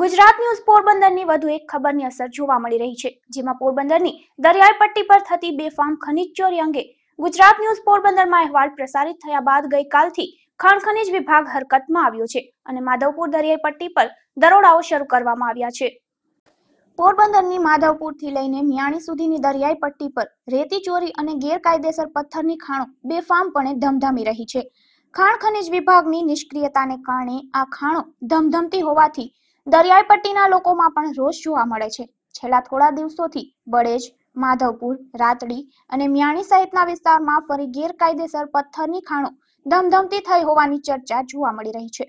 Gujarat news પોરબંદરની વધુ એક ખબરની અસર જોવા મળી રહી છે જેમાં પોરબંદરની દરિયાઈ પટ્ટી પર થતી બેફામ ખનીજ ચોરી અંગે ગુજરાત ન્યૂઝ પોરબંદરમાં અહેવાલ પ્રસારિત થયા બાદ ગઈકાલથી ખાણ ખનીજ વિભાગ હરકતમાં આવ્યો છે અને માધવપુર દરિયાઈ પટ્ટી પર દરોડાઓ શરૂ કરવામાં આવ્યા છે પોરબંદરની માધવપુરથી લઈને મિયાણી સુધીની દરિયાઈ પટ્ટી પર રેતી ચોરી અને ગેરકાયદેસર પથ્થરની ખાણો બેફામપણે ધમધમી રહી છે ખાણ ખનીજ વિભાગની નિષ્ક્રિયતાને કારણે આ ખાણો ધમધમતી હોવાથી દરિયાઈ પટ્ટીના લોકોમાં પણ રોષ જોવા મળે છે છેલ્લા થોડા દિવસોથી બળેજ માધવપુર રાતડી અને મિયાણી સહિતના વિસ્તારમાં ફરી ગેરકાયદેસર પથ્થરની ખાણો ધમધમતી થઈ હોવાની ચર્ચા જોવા મળી રહી છે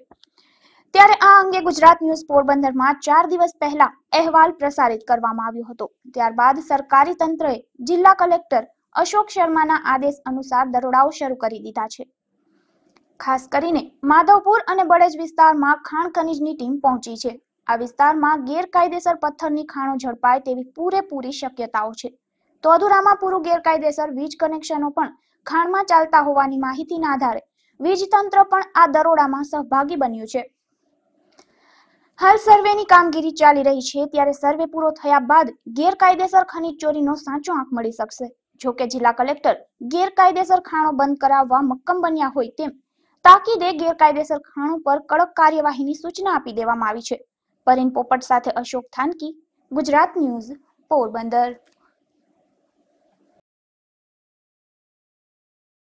ત્યારે આ અંગે ગુજરાત ન્યૂઝ પોરબંદરમાં ચાર દિવસ પહેલા અહેવાલ પ્રસારિત કરવામાં આવ્યો હતો ત્યારબાદ સરકારી તંત્રએ જિલ્લા કલેક્ટર અશોક શર્માના આદેશ અનુસાર દરોડાઓ શરૂ કરી દીધા છે ખાસ કરીને માધવપુર અને બળેજ વિસ્તારમાં ખાણ ખનીજની ટીમ પહોંચી છે આ વિસ્તારમાં ગેરકાયદેસર પથ્થરની ખાણો ઝડપાય તેવી પૂરેપૂરી શક્યતાઓ છે તો અધુરામાં પૂરું ગેરકાયદેસર વીજ કનેક્શનો પણ ખાણમાં ચાલતા હોવાની માહિતીના આધારે વીજ તંત્ર પણ આ દરોડામાં સહભાગી બન્યું છે હાલ સર્વેની કામગીરી ચાલી રહી છે ત્યારે સર્વે પૂરો થયા બાદ ગેરકાયદેસર ખનીજ ચોરીનો સાચો આંક મળી શકશે જો કે જિલ્લા કલેક્ટર ગેરકાયદેસર ખાણો બંધ કરાવવા મક્કમ બન્યા હોય તેમ તાકીદે ગેરકાયદેસર ખાણો પર કડક કાર્યવાહીની સૂચના આપી દેવામાં આવી છે પરેન પોપટ સાથે અશોક થાનકી ગુજરાત ન્યૂઝ પોરબંદર